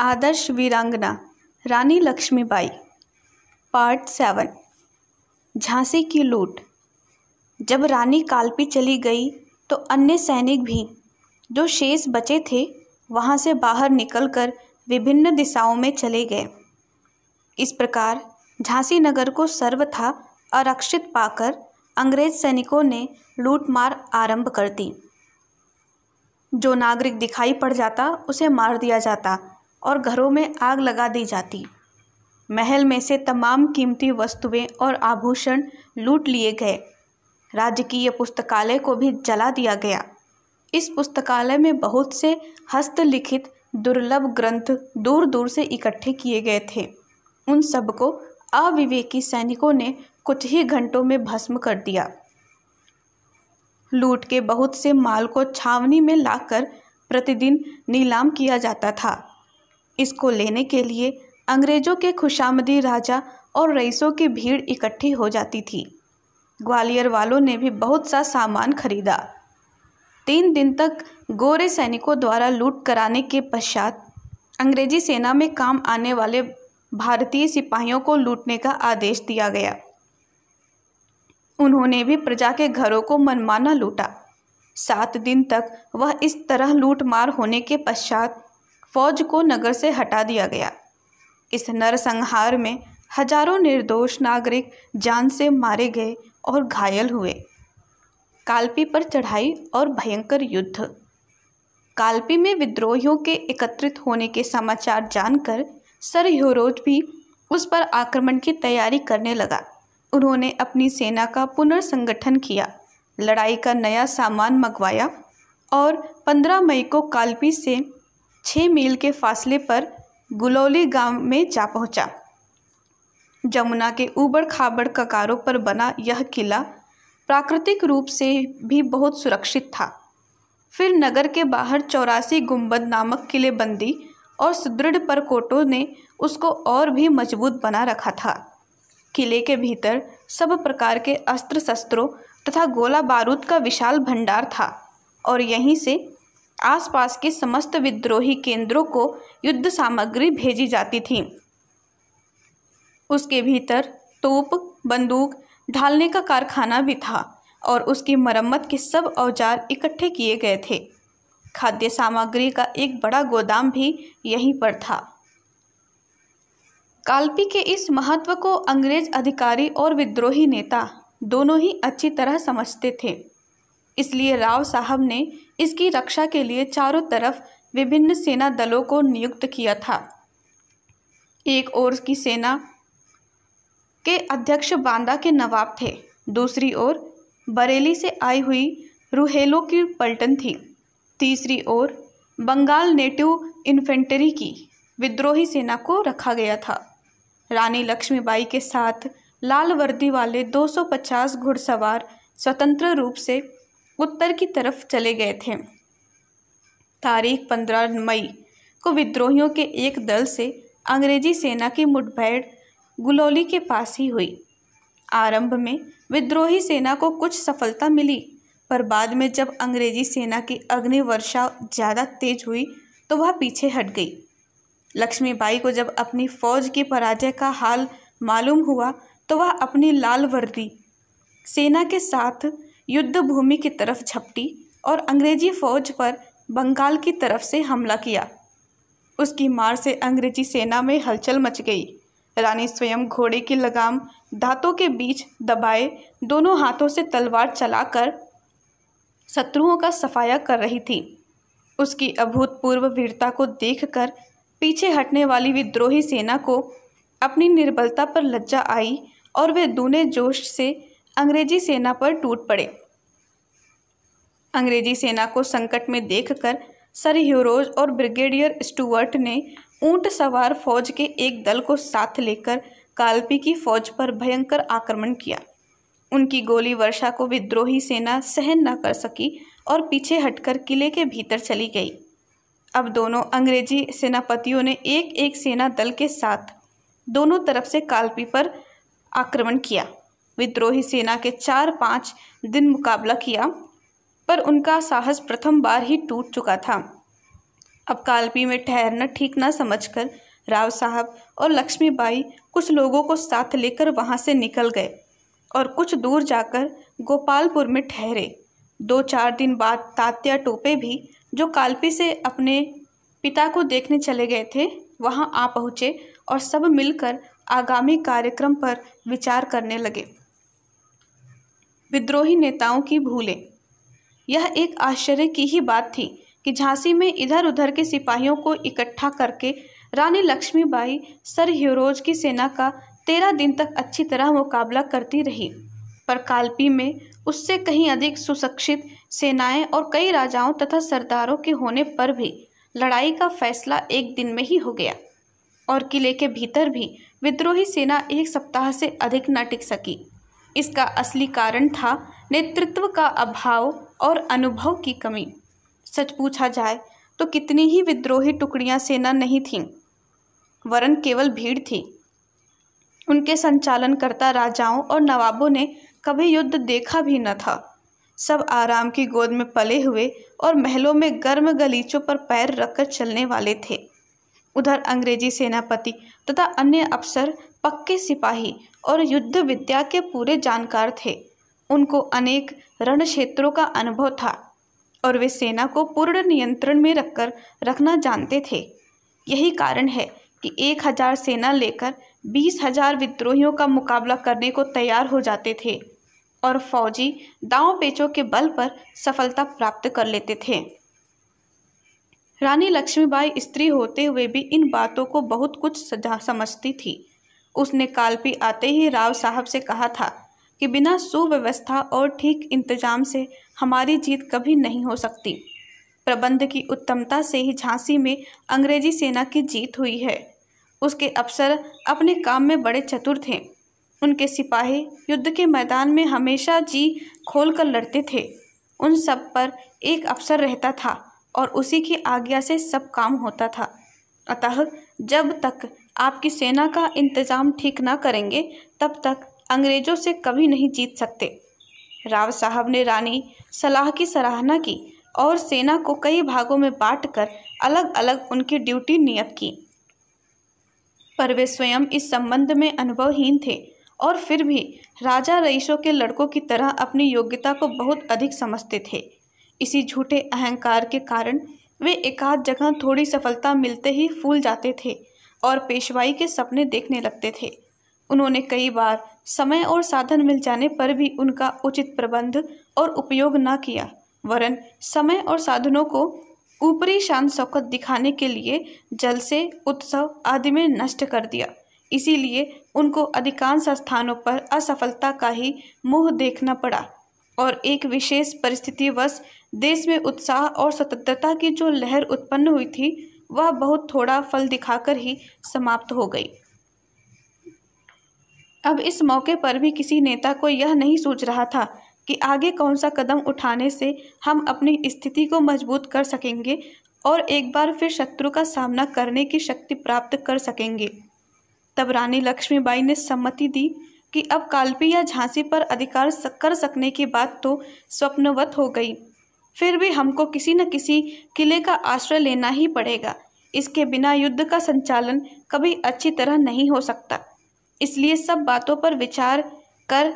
आदर्श वीरांगना Rani Lakshmibai part seven Jhansi की लूट जब रानी कालपी चली गई तो अन्य सैनिक भी जो शेष बचे थे वहां से बाहर निकलकर विभिन्न दिशाओं में चले गए इस प्रकार झांसी नगर को सर्वथा आरक्षित पाकर अंग्रेज सैनिकों ने लूटमार आरंभ कर दी जो नागरिक दिखाई पड़ जाता उसे मार दिया जाता और घरों में आग लगा दी जाती महल में से तमाम कीमती वस्तुएं और आभूषण लूट लिए गए राजकीय पुस्तकालय को भी जला दिया गया इस पुस्तकालय में बहुत से हस्तलिखित दुर्लभ ग्रंथ दूर दूर से इकट्ठे किए गए थे उन सबको अविवेकी सैनिकों ने कुछ ही घंटों में भस्म कर दिया लूट के बहुत से माल को छावनी में लाकर प्रतिदिन नीलाम किया जाता था इसको लेने के लिए अंग्रेज़ों के खुशामदी राजा और रईसों की भीड़ इकट्ठी हो जाती थी ग्वालियर वालों ने भी बहुत सा सामान खरीदा तीन दिन तक गोरे सैनिकों द्वारा लूट कराने के पश्चात अंग्रेजी सेना में काम आने वाले भारतीय सिपाहियों को लूटने का आदेश दिया गया उन्होंने भी प्रजा के घरों को मनमाना लूटा सात दिन तक वह इस तरह लूटमार होने के पश्चात फौज को नगर से हटा दिया गया इस नरसंहार में हजारों निर्दोष नागरिक जान से मारे गए और घायल हुए कालपी पर चढ़ाई और भयंकर युद्ध कालपी में विद्रोहियों के एकत्रित होने के समाचार जानकर सर ह्योरोज भी उस पर आक्रमण की तैयारी करने लगा उन्होंने अपनी सेना का पुनर्संगठन किया लड़ाई का नया सामान मंगवाया और 15 मई को कालपी से छः मील के फासले पर गुलौली गांव में जा पहुंचा जमुना के ऊबड़ खाबड़ ककारों पर बना यह किला प्राकृतिक रूप से भी बहुत सुरक्षित था फिर नगर के बाहर चौरासी गुंबद नामक किले बंदी और सुदृढ़ परकोटों ने उसको और भी मजबूत बना रखा था किले के भीतर सब प्रकार के अस्त्र शस्त्रों तथा गोला बारूद का विशाल भंडार था और यहीं से आसपास के समस्त विद्रोही केंद्रों को युद्ध सामग्री भेजी जाती थी उसके भीतर तोप बंदूक ढालने का कारखाना भी था और उसकी मरम्मत के सब औजार इकट्ठे किए गए थे खाद्य सामग्री का एक बड़ा गोदाम भी यहीं पर था काल्पी के इस महत्व को अंग्रेज अधिकारी और विद्रोही नेता दोनों ही अच्छी तरह समझते थे इसलिए राव साहब ने इसकी रक्षा के लिए चारों तरफ विभिन्न सेना दलों को नियुक्त किया था एक ओर की सेना के अध्यक्ष बांदा के नवाब थे दूसरी ओर बरेली से आई हुई रूहेलो की पलटन थी तीसरी ओर बंगाल नेटिव इन्फेंट्री की विद्रोही सेना को रखा गया था रानी लक्ष्मीबाई के साथ लाल वर्दी वाले 250 घुड़सवार स्वतंत्र रूप से उत्तर की तरफ चले गए थे तारीख पंद्रह मई को विद्रोहियों के एक दल से अंग्रेजी सेना की मुठभेड़ गुलौली के पास ही हुई आरंभ में विद्रोही सेना को कुछ सफलता मिली पर बाद में जब अंग्रेजी सेना की अग्नि वर्षा ज़्यादा तेज हुई तो वह पीछे हट गई लक्ष्मीबाई को जब अपनी फौज की पराजय का हाल मालूम हुआ तो वह अपनी लाल वर्दी सेना के साथ युद्ध भूमि की तरफ झपटी और अंग्रेजी फौज पर बंगाल की तरफ से हमला किया उसकी मार से अंग्रेजी सेना में हलचल मच गई रानी स्वयं घोड़े की लगाम दांतों के बीच दबाए दोनों हाथों से तलवार चलाकर शत्रुओं का सफाया कर रही थी उसकी अभूतपूर्व वीरता को देखकर पीछे हटने वाली विद्रोही सेना को अपनी निर्बलता पर लज्जा आई और वे दूने जोश से अंग्रेजी सेना पर टूट पड़े अंग्रेजी सेना को संकट में देखकर सर ह्यूरोज और ब्रिगेडियर स्टुअर्ट ने ऊंट सवार फौज के एक दल को साथ लेकर काल्पी की फौज पर भयंकर आक्रमण किया उनकी गोली वर्षा को विद्रोही सेना सहन न कर सकी और पीछे हटकर किले के भीतर चली गई अब दोनों अंग्रेजी सेनापतियों ने एक एक सेना दल के साथ दोनों तरफ से काल्पी पर आक्रमण किया विद्रोही सेना के चार पाँच दिन मुकाबला किया पर उनका साहस प्रथम बार ही टूट चुका था अब कालपी में ठहरना ठीक न समझकर राव साहब और लक्ष्मीबाई कुछ लोगों को साथ लेकर वहाँ से निकल गए और कुछ दूर जाकर गोपालपुर में ठहरे दो चार दिन बाद तात्या टोपे भी जो कालपी से अपने पिता को देखने चले गए थे वहां आ पहुँचे और सब मिलकर आगामी कार्यक्रम पर विचार करने लगे विद्रोही नेताओं की भूलें यह एक आश्चर्य की ही बात थी कि झांसी में इधर उधर के सिपाहियों को इकट्ठा करके रानी लक्ष्मीबाई सर ह्यूरोज की सेना का तेरह दिन तक अच्छी तरह मुकाबला करती रही पर कालपी में उससे कहीं अधिक सुशिक्षित सेनाएं और कई राजाओं तथा सरदारों के होने पर भी लड़ाई का फैसला एक दिन में ही हो गया और किले के भीतर भी विद्रोही सेना एक सप्ताह से अधिक न टिक सकी इसका असली कारण था नेतृत्व का अभाव और अनुभव की कमी सच पूछा जाए तो कितनी ही विद्रोही टुकड़ियां सेना नहीं थीं वरन केवल भीड़ थी उनके संचालनकर्ता राजाओं और नवाबों ने कभी युद्ध देखा भी न था सब आराम की गोद में पले हुए और महलों में गर्म गलीचों पर पैर रखकर चलने वाले थे उधर अंग्रेजी सेनापति तथा अन्य अफसर पक्के सिपाही और युद्ध विद्या के पूरे जानकार थे उनको अनेक रण क्षेत्रों का अनुभव था और वे सेना को पूर्ण नियंत्रण में रखकर रखना जानते थे यही कारण है कि एक हजार सेना लेकर बीस हजार विद्रोहियों का मुकाबला करने को तैयार हो जाते थे और फौजी दाव पेचों के बल पर सफलता प्राप्त कर लेते थे रानी लक्ष्मीबाई स्त्री होते हुए भी इन बातों को बहुत कुछ समझती थी उसने कालपी आते ही राव साहब से कहा था कि बिना सुव्यवस्था और ठीक इंतजाम से हमारी जीत कभी नहीं हो सकती प्रबंध की उत्तमता से ही झांसी में अंग्रेजी सेना की जीत हुई है उसके अफसर अपने काम में बड़े चतुर थे उनके सिपाही युद्ध के मैदान में हमेशा जी खोल कर लड़ते थे उन सब पर एक अफसर रहता था और उसी की आज्ञा से सब काम होता था अतः जब तक आपकी सेना का इंतज़ाम ठीक ना करेंगे तब तक अंग्रेज़ों से कभी नहीं जीत सकते राव साहब ने रानी सलाह की सराहना की और सेना को कई भागों में बांटकर अलग अलग उनकी ड्यूटी नियत की पर वे स्वयं इस संबंध में अनुभवहीन थे और फिर भी राजा रईसों के लड़कों की तरह अपनी योग्यता को बहुत अधिक समझते थे इसी झूठे अहंकार के कारण वे एकाध जगह थोड़ी सफलता मिलते ही फूल जाते थे और पेशवाई के सपने देखने लगते थे उन्होंने कई बार समय और साधन मिल जाने पर भी उनका उचित प्रबंध और उपयोग न किया वरन समय और साधनों को ऊपरी शान शौकत दिखाने के लिए जलसे उत्सव आदि में नष्ट कर दिया इसीलिए उनको अधिकांश स्थानों पर असफलता का ही मुंह देखना पड़ा और एक विशेष परिस्थितिवश देश में उत्साह और स्वतंत्रता की जो लहर उत्पन्न हुई थी वह बहुत थोड़ा फल दिखाकर ही समाप्त हो गई अब इस मौके पर भी किसी नेता को यह नहीं सोच रहा था कि आगे कौन सा कदम उठाने से हम अपनी स्थिति को मजबूत कर सकेंगे और एक बार फिर शत्रु का सामना करने की शक्ति प्राप्त कर सकेंगे तब रानी लक्ष्मीबाई ने सम्मति दी कि अब कालपी या झांसी पर अधिकार कर सकने की बात तो स्वप्नवत हो गई फिर भी हमको किसी न किसी किले का आश्रय लेना ही पड़ेगा इसके बिना युद्ध का संचालन कभी अच्छी तरह नहीं हो सकता इसलिए सब बातों पर विचार कर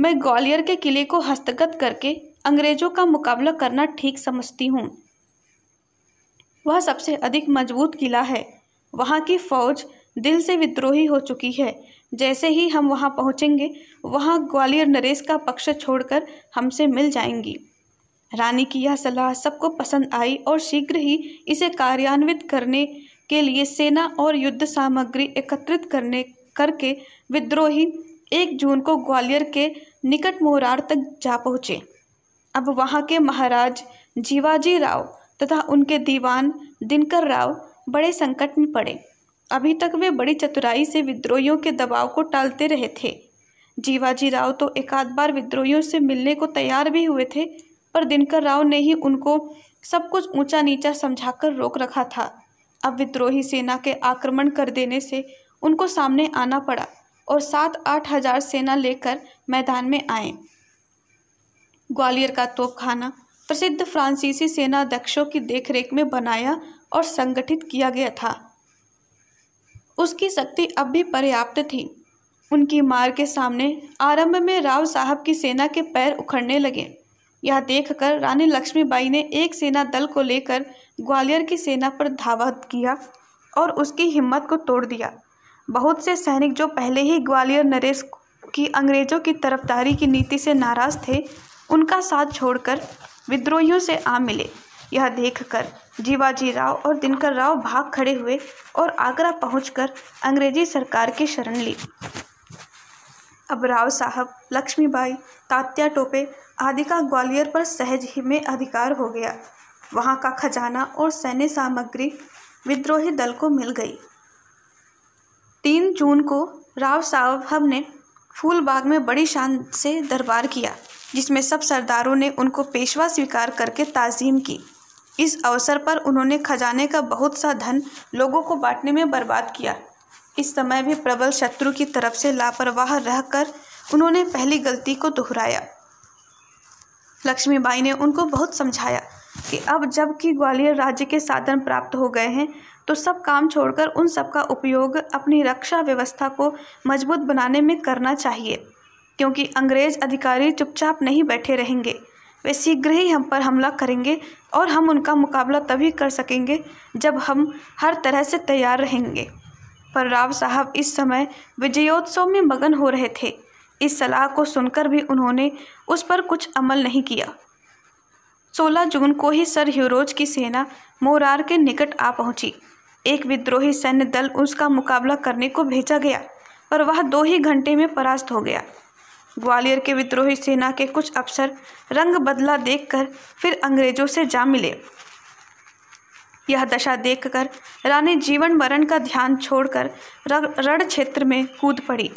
मैं ग्वालियर के किले को हस्तगत करके अंग्रेजों का मुकाबला करना ठीक समझती हूँ वह सबसे अधिक मजबूत किला है वहाँ की फौज दिल से विद्रोही हो चुकी है जैसे ही हम वहाँ पहुँचेंगे वहाँ ग्वालियर नरेश का पक्ष छोड़कर हमसे मिल जाएंगी रानी की यह सलाह सबको पसंद आई और शीघ्र ही इसे कार्यान्वित करने के लिए सेना और युद्ध सामग्री एकत्रित करने करके विद्रोही एक जून को ग्वालियर के निकट मोरार तक जा पहुँचे अब वहाँ के महाराज जीवाजी राव तथा उनके दीवान दिनकर राव बड़े संकट में पड़े अभी तक वे बड़ी चतुराई से विद्रोहियों के दबाव को टालते रहे थे जीवाजी राव तो एकाध बार विद्रोहियों से मिलने को तैयार भी हुए थे पर दिनकर राव ने ही उनको सब कुछ ऊंचा नीचा समझाकर रोक रखा था अब विद्रोही सेना के आक्रमण कर देने से उनको सामने आना पड़ा और सात आठ हजार सेना लेकर मैदान में आए ग्वालियर का तोपखाना प्रसिद्ध फ्रांसीसी सेना अध्यक्षों की देखरेख में बनाया और संगठित किया गया था उसकी शक्ति अब भी पर्याप्त थी उनकी मार के सामने आरंभ में राव साहब की सेना के पैर उखड़ने लगे यह देखकर रानी लक्ष्मीबाई ने एक सेना दल को लेकर ग्वालियर की सेना पर धावा किया और उसकी हिम्मत को तोड़ दिया बहुत से सैनिक जो पहले ही ग्वालियर नरेश की अंग्रेजों की तरफदारी की नीति से नाराज़ थे उनका साथ छोड़कर विद्रोहियों से आ मिले यह देखकर जीवाजी राव और दिनकर राव भाग खड़े हुए और आगरा पहुंचकर अंग्रेजी सरकार की शरण ली अब राव साहब लक्ष्मीबाई तात्या टोपे आदि का ग्वालियर पर सहज ही में अधिकार हो गया वहाँ का खजाना और सैन्य सामग्री विद्रोही दल को मिल गई तीन जून को राव साहब ने फूलबाग में बड़ी शान से दरबार किया जिसमें सब सरदारों ने उनको पेशवा स्वीकार करके ताजीम की इस अवसर पर उन्होंने खजाने का बहुत सा धन लोगों को बांटने में बर्बाद किया इस समय भी प्रबल शत्रु की तरफ से लापरवाह रहकर उन्होंने पहली गलती को दोहराया लक्ष्मीबाई ने उनको बहुत समझाया कि अब जब कि ग्वालियर राज्य के साधन प्राप्त हो गए हैं तो सब काम छोड़कर उन सब का उपयोग अपनी रक्षा व्यवस्था को मजबूत बनाने में करना चाहिए क्योंकि अंग्रेज अधिकारी चुपचाप नहीं बैठे रहेंगे वे शीघ्र ही हम पर हमला करेंगे और हम उनका मुकाबला तभी कर सकेंगे जब हम हर तरह से तैयार रहेंगे पर राव साहब इस समय विजयोत्सव में मगन हो रहे थे इस सलाह को सुनकर भी उन्होंने उस पर कुछ अमल नहीं किया 16 जून को ही सर ह्यूरोज की सेना मोरार के निकट आ पहुंची एक विद्रोही सैन्य दल उसका मुकाबला करने को भेजा गया पर वह दो ही घंटे में परास्त हो गया ग्वालियर के विद्रोही सेना के कुछ अफसर रंग बदला देखकर फिर अंग्रेजों से जा मिले यह दशा देखकर रानी जीवन मरण का ध्यान छोड़कर रण क्षेत्र में कूद पड़ी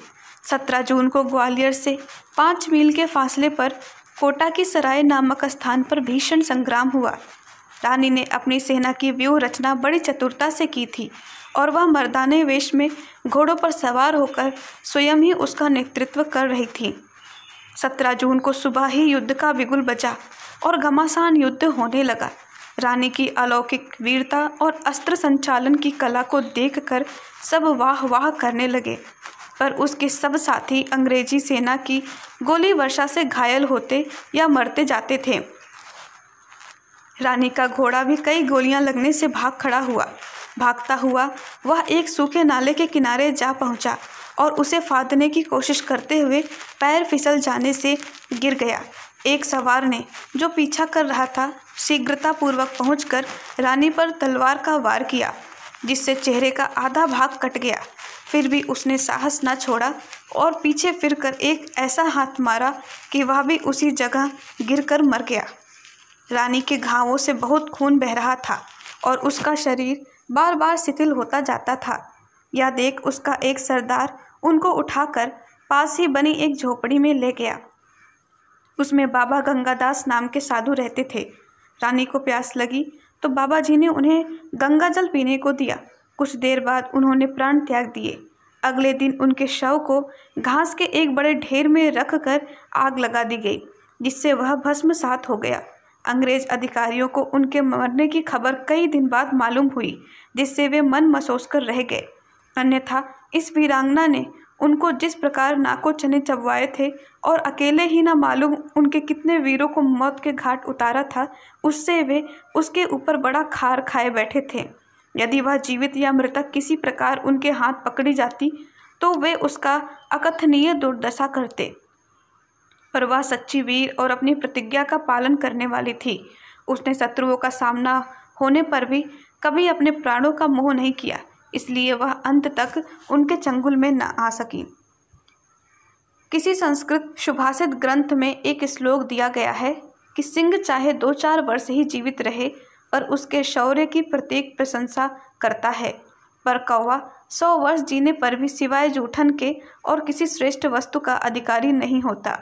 सत्रह जून को ग्वालियर से पाँच मील के फासले पर कोटा की सराय नामक स्थान पर भीषण संग्राम हुआ रानी ने अपनी सेना की व्यूह रचना बड़ी चतुरता से की थी और वह मर्दाने वेश में घोड़ों पर सवार होकर स्वयं ही उसका नेतृत्व कर रही थी सत्रह जून को सुबह ही युद्ध का बिगुल बचा और घमासान युद्ध होने लगा रानी की अलौकिक वीरता और अस्त्र संचालन की कला को देखकर सब वाह वाह करने लगे पर उसके सब साथी अंग्रेजी सेना की गोली वर्षा से घायल होते या मरते जाते थे रानी का घोड़ा भी कई गोलियां लगने से भाग खड़ा हुआ भागता हुआ वह एक सूखे नाले के किनारे जा पहुंचा और उसे फादने की कोशिश करते हुए पैर फिसल जाने से गिर गया एक सवार ने जो पीछा कर रहा था शीघ्रतापूर्वक पहुंचकर रानी पर तलवार का वार किया जिससे चेहरे का आधा भाग कट गया फिर भी उसने साहस न छोड़ा और पीछे फिरकर एक ऐसा हाथ मारा कि वह भी उसी जगह गिरकर मर गया रानी के घावों से बहुत खून बह रहा था और उसका शरीर बार बार शिथिल होता जाता था यह देख उसका एक सरदार उनको उठाकर पास ही बनी एक झोपड़ी में ले गया उसमें बाबा गंगादास नाम के साधु रहते थे रानी को प्यास लगी तो बाबा जी ने उन्हें गंगा जल पीने को दिया कुछ देर बाद उन्होंने प्राण त्याग दिए अगले दिन उनके शव को घास के एक बड़े ढेर में रख कर आग लगा दी गई जिससे वह भस्म सात हो गया अंग्रेज अधिकारियों को उनके मरने की खबर कई दिन बाद मालूम हुई जिससे वे मन मसोस कर रह गए अन्यथा इस वीरांगना ने उनको जिस प्रकार नाकों चने चबवाए थे और अकेले ही ना मालूम उनके कितने वीरों को मौत के घाट उतारा था उससे वे उसके ऊपर बड़ा खार खाए बैठे थे यदि वह जीवित या मृतक किसी प्रकार उनके हाथ पकड़ी जाती तो वे उसका अकथनीय दुर्दशा करते पर वह सच्ची वीर और अपनी प्रतिज्ञा का पालन करने वाली थी उसने शत्रुओं का सामना होने पर भी कभी अपने प्राणों का मोह नहीं किया इसलिए वह अंत तक उनके चंगुल में न आ सकी किसी संस्कृत शुभाषित ग्रंथ में एक श्लोक दिया गया है कि सिंह चाहे दो चार वर्ष ही जीवित रहे और उसके शौर्य की प्रत्येक प्रशंसा करता है पर कौवा सौ वर्ष जीने पर भी सिवाय जूठन के और किसी श्रेष्ठ वस्तु का अधिकारी नहीं होता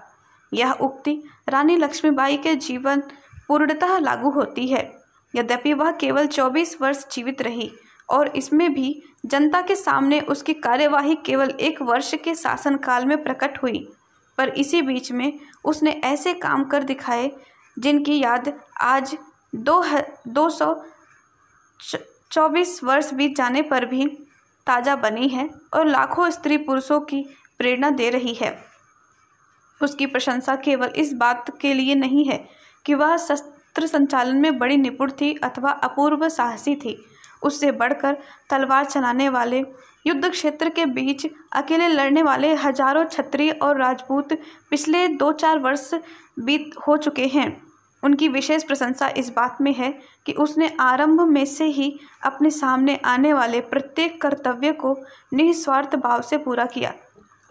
यह उक्ति रानी लक्ष्मीबाई के जीवन पूर्णतः लागू होती है यद्यपि वह केवल चौबीस वर्ष जीवित रही और इसमें भी जनता के सामने उसकी कार्यवाही केवल एक वर्ष के शासनकाल में प्रकट हुई पर इसी बीच में उसने ऐसे काम कर दिखाए जिनकी याद आज दो दो सौ चौबीस वर्ष बीत जाने पर भी ताज़ा बनी है और लाखों स्त्री पुरुषों की प्रेरणा दे रही है उसकी प्रशंसा केवल इस बात के लिए नहीं है कि वह शस्त्र संचालन में बड़ी निपुण थी अथवा अपूर्व साहसी थी उससे बढ़कर तलवार चलाने वाले युद्ध क्षेत्र के बीच अकेले लड़ने वाले हजारों क्षत्रिय और राजपूत पिछले दो चार वर्ष बीत हो चुके हैं उनकी विशेष प्रशंसा इस बात में है कि उसने आरंभ में से ही अपने सामने आने वाले प्रत्येक कर्तव्य को निस्वार्थ भाव से पूरा किया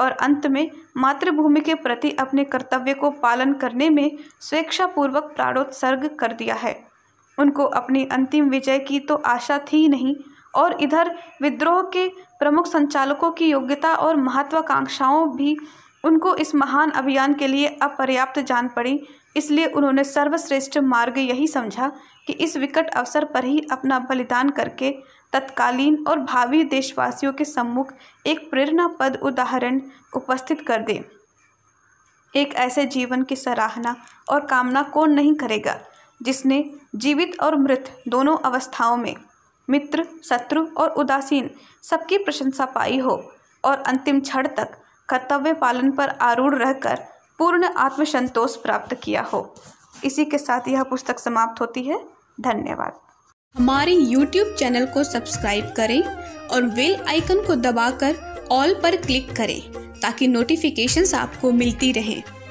और अंत में मातृभूमि के प्रति अपने कर्तव्य को पालन करने में स्वेच्छापूर्वक प्राणोत्सर्ग कर दिया है उनको अपनी अंतिम विजय की तो आशा थी नहीं और इधर विद्रोह के प्रमुख संचालकों की योग्यता और महत्वाकांक्षाओं भी उनको इस महान अभियान के लिए अपर्याप्त जान पड़ी इसलिए उन्होंने सर्वश्रेष्ठ मार्ग यही समझा कि इस विकट अवसर पर ही अपना बलिदान करके तत्कालीन और भावी देशवासियों के सम्मुख एक प्रेरणापद उदाहरण उपस्थित कर दें एक ऐसे जीवन की सराहना और कामना कौन नहीं करेगा जिसने जीवित और मृत दोनों अवस्थाओं में मित्र शत्रु और उदासीन सबकी प्रशंसा पाई हो और अंतिम क्षण तक कर्तव्य पालन पर आरूढ़ रहकर पूर्ण आत्मसंतोष प्राप्त किया हो इसी के साथ यह पुस्तक समाप्त होती है धन्यवाद हमारे YouTube चैनल को सब्सक्राइब करें और बेल आइकन को दबाकर ऑल पर क्लिक करें ताकि नोटिफिकेशंस आपको मिलती रहें